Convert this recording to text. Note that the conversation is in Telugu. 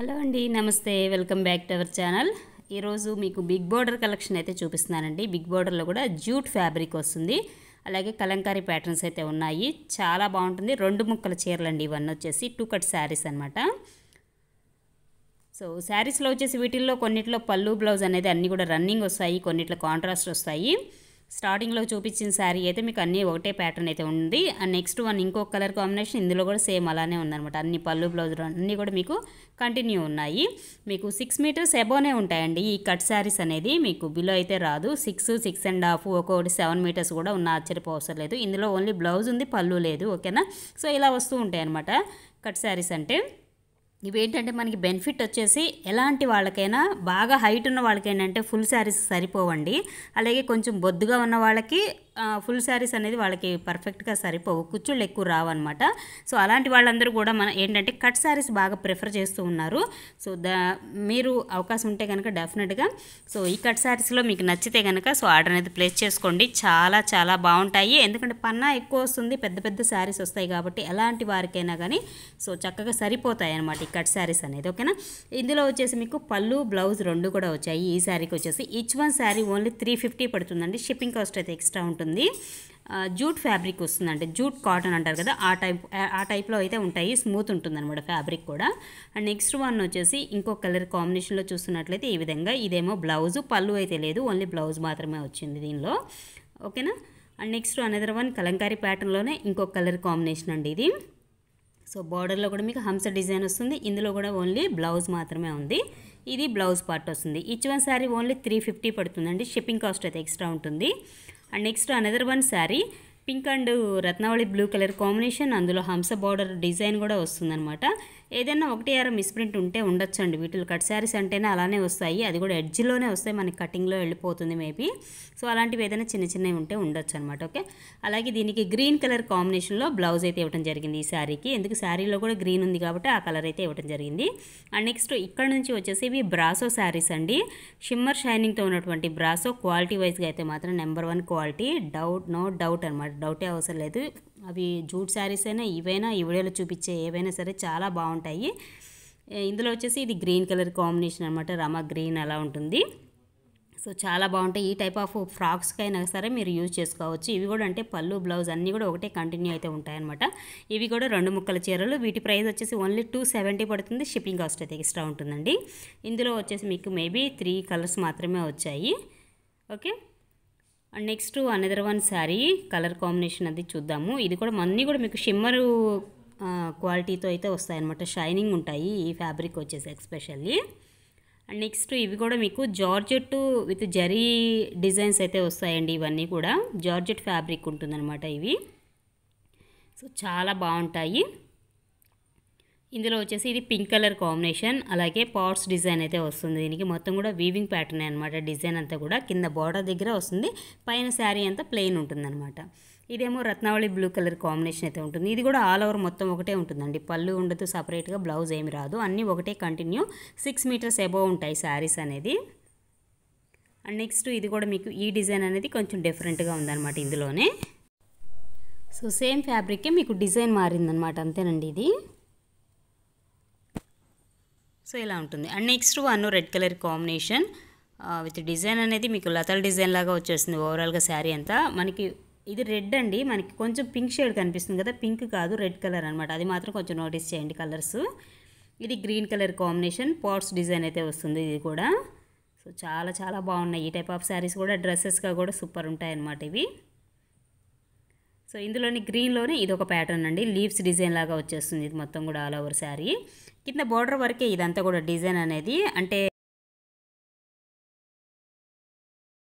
హలో అండి నమస్తే welcome back to our channel ఈరోజు మీకు బిగ్ బోర్డర్ కలెక్షన్ అయితే చూపిస్తున్నానండి బిగ్ బోర్డర్లో కూడా జ్యూట్ ఫ్యాబ్రిక్ వస్తుంది అలాగే కలంకారీ ప్యాటర్న్స్ అయితే ఉన్నాయి చాలా బాగుంటుంది రెండు ముక్కల చీరలు అండి ఇవన్నీ వచ్చేసి టూ కట్ శారీస్ అనమాట సో శారీస్లో వచ్చేసి వీటిల్లో కొన్నిట్లో పళ్ళు బ్లౌజ్ అనేది అన్నీ కూడా రన్నింగ్ వస్తాయి కొన్నిట్లో కాంట్రాస్ట్ వస్తాయి స్టార్టింగ్లో చూపించిన శారీ అయితే మీకు అన్నీ ఒకటే ప్యాటర్న్ అయితే ఉంది అండ్ నెక్స్ట్ వన్ ఇంకొక కలర్ కాంబినేషన్ ఇందులో కూడా సేమ్ అలానే ఉందనమాట అన్ని పళ్ళు బ్లౌజులు అన్నీ కూడా మీకు కంటిన్యూ ఉన్నాయి మీకు సిక్స్ మీటర్స్ ఎబోనే ఉంటాయండి ఈ కట్ శారీస్ అనేది మీకు బిలో అయితే రాదు సిక్స్ సిక్స్ అండ్ హాఫ్ ఒక్కొక్కటి సెవెన్ మీటర్స్ కూడా ఉన్న ఆశ్చర్యపోవసరం లేదు ఇందులో ఓన్లీ బ్లౌజ్ ఉంది పళ్ళు లేదు ఓకేనా సో ఇలా వస్తూ ఉంటాయి అనమాట కట్ శారీస్ అంటే ఇవేంటంటే మనకి బెనిఫిట్ వచ్చేసి ఎలాంటి వాళ్ళకైనా బాగా హైట్ ఉన్న వాళ్ళకైనా అంటే ఫుల్ శారీస్ సరిపోవండి అలాగే కొంచెం బొద్దుగా ఉన్న వాళ్ళకి ఫుల్ శారీస్ అనేది వాళ్ళకి పర్ఫెక్ట్గా సరిపోవు కుచ్చుళ్ళు ఎక్కువ రావు అనమాట సో అలాంటి వాళ్ళందరూ కూడా మన ఏంటంటే కట్ శారీస్ బాగా ప్రిఫర్ చేస్తూ ఉన్నారు సో దా మీరు అవకాశం ఉంటే కనుక డెఫినెట్గా సో ఈ కట్ శారీస్లో మీకు నచ్చితే కనుక సో ఆర్డర్ అనేది ప్లేస్ చేసుకోండి చాలా చాలా బాగుంటాయి ఎందుకంటే పన్నా ఎక్కువ వస్తుంది పెద్ద పెద్ద శారీస్ వస్తాయి కాబట్టి ఎలాంటి వారికైనా కానీ సో చక్కగా సరిపోతాయి అనమాట ఈ కట్ శారీస్ అనేది ఓకేనా ఇందులో వచ్చేసి మీకు పళ్ళు బ్లౌజ్ రెండు కూడా వచ్చాయి ఈ శారీకి వచ్చేసి each one sari only three fifty పడుతుందండి షిప్పింగ్ కాస్ట్ అయితే ఎక్స్ట్రా ఉంటుంది ఉంటుంది జూట్ ఫ్యాబ్రిక్ వస్తుంది అంటే జూట్ కాటన్ అంటారు కదా ఆ టైప్ ఆ టైప్లో అయితే ఉంటాయి స్మూత్ అనమాట ఫ్యాబ్రిక్ కూడా అండ్ నెక్స్ట్ వన్ వచ్చేసి ఇంకో కలర్ కాంబినేషన్లో చూస్తున్నట్లయితే ఈ విధంగా ఇదేమో బ్లౌజ్ పళ్ళు అయితే లేదు ఓన్లీ బ్లౌజ్ మాత్రమే వచ్చింది దీనిలో ఓకేనా and next another one Kalamkari ప్యాటర్న్లోనే ఇంకో కలర్ కాంబినేషన్ అండి ఇది సో బార్డర్లో కూడా మీకు హంస డిజైన్ వస్తుంది ఇందులో కూడా ఓన్లీ బ్లౌజ్ మాత్రమే ఉంది ఇది బ్లౌజ్ పార్ట్ వస్తుంది ఇచ్చి one sari only three fifty పడుతుందండి షిప్పింగ్ కాస్ట్ అయితే ఎక్స్ట్రా ఉంటుంది and next another one saree pink and Ratnavali blue colour combination అందులో హంస బార్డర్ డిజైన్ కూడా వస్తుందన్నమాట ఏదైనా ఒకటి ఆరో మిస్ప్రింట్ ఉంటే ఉండొచ్చు అండి వీటిలో కట్ శారీస్ అంటేనే అలానే వస్తాయి అది కూడా ఎడ్జ్లోనే వస్తాయి మనకి కటింగ్లో వెళ్ళిపోతుంది మేబీ సో అలాంటివి ఏదైనా చిన్న చిన్నవి ఉంటే ఉండొచ్చు అనమాట ఓకే అలాగే దీనికి గ్రీన్ కలర్ కాంబినేషన్లో బ్లౌజ్ అయితే ఇవ్వడం జరిగింది ఈ శారీకి ఎందుకు శారీలో కూడా గ్రీన్ ఉంది కాబట్టి ఆ కలర్ అయితే ఇవ్వడం జరిగింది అండ్ నెక్స్ట్ ఇక్కడ నుంచి వచ్చేసి ఇవి బ్రాసో శారీస్ అండి షిమ్మర్ షైనింగ్తో ఉన్నటువంటి బ్రాసో క్వాలిటీ వైజ్గా అయితే మాత్రం number one quality doubt no doubt అనమాట డౌటే అవసరం లేదు అవి జూట్ శారీస్ అయినా ఇవైనా ఈ వీడియోలో చూపించే ఏవైనా సరే చాలా బాగుంటాయి ఇందులో వచ్చేసి ఇది గ్రీన్ కలర్ కాంబినేషన్ అనమాట రమ గ్రీన్ అలా ఉంటుంది సో చాలా బాగుంటాయి ఈ టైప్ ఆఫ్ ఫ్రాక్స్కైనా సరే మీరు యూజ్ చేసుకోవచ్చు ఇవి కూడా అంటే పళ్ళు బ్లౌజ్ అన్నీ కూడా ఒకటే కంటిన్యూ అయితే ఉంటాయన్నమాట ఇవి కూడా రెండు ముక్కల చీరలు వీటి ప్రైస్ వచ్చేసి ఓన్లీ టూ సెవెంటీ పడుతుంది షిప్పింగ్ కాస్ట్ అయితే ఎక్స్ట్రా ఉంటుందండి ఇందులో వచ్చేసి మీకు మేబీ త్రీ కలర్స్ మాత్రమే వచ్చాయి okay and next another one sari colour combination అది చూద్దాము ఇది కూడా అన్నీ కూడా మీకు షిమ్మరు క్వాలిటీతో అయితే వస్తాయన్నమాట షైనింగ్ ఉంటాయి ఈ ఫ్యాబ్రిక్ వచ్చేసి ఎక్స్పెషల్లీ అండ్ నెక్స్ట్ ఇవి కూడా మీకు జార్జెట్ విత్ జరీ డిజైన్స్ అయితే వస్తాయండి ఇవన్నీ కూడా జార్జెట్ ఫ్యాబ్రిక్ ఉంటుందన్నమాట ఇవి సో చాలా బాగుంటాయి ఇందులో వచ్చేసి ఇది పింక్ కలర్ కాంబినేషన్ అలాగే పార్ట్స్ డిజైన్ అయితే వస్తుంది దీనికి మొత్తం కూడా వీవింగ్ ప్యాటర్న్ అనమాట డిజైన్ అంతా కూడా కింద బార్డర్ దగ్గర వస్తుంది పైన శారీ అంతా ప్లెయిన్ ఉంటుందన్నమాట ఇదేమో రత్నావళి బ్లూ కలర్ కాంబినేషన్ అయితే ఉంటుంది ఇది కూడా ఆల్ ఓవర్ మొత్తం ఒకటే ఉంటుందండి పళ్ళు ఉండదు సపరేట్గా బ్లౌజ్ ఏమి రాదు అన్నీ ఒకటే కంటిన్యూ సిక్స్ మీటర్స్ ఎబో ఉంటాయి శారీస్ అనేది అండ్ నెక్స్ట్ ఇది కూడా మీకు ఈ డిజైన్ అనేది కొంచెం డిఫరెంట్గా ఉందన్నమాట ఇందులోనే సో సేమ్ ఫ్యాబ్రిక్కే మీకు డిజైన్ మారిందనమాట అంతేనండి ఇది సో ఇలా ఉంటుంది and next one red colour combination with design అనేది మీకు లతల డిజైన్ లాగా వచ్చేస్తుంది ఓవరాల్గా శారీ అంతా మనకి ఇది రెడ్ అండి మనకి కొంచెం పింక్ షేడ్ కనిపిస్తుంది కదా పింక్ కాదు రెడ్ కలర్ అనమాట అది మాత్రం కొంచెం నోటీస్ చేయండి కలర్స్ ఇది green colour combination pots design అయితే వస్తుంది ఇది కూడా సో చాలా చాలా బాగున్నాయి ఈ టైప్ ఆఫ్ శారీస్ కూడా డ్రెస్సెస్గా కూడా సూపర్ ఉంటాయి అనమాట ఇవి సో ఇందులోని గ్రీన్లోనే ఇది ఒక ప్యాటర్న్ అండి లీవ్స్ డిజైన్ లాగా వచ్చేస్తుంది ఇది మొత్తం కూడా ఆల్ ఓవర్ శారీ కింద బోర్డర్ వరకే ఇదంతా కూడా డిజైన్ అనేది అంటే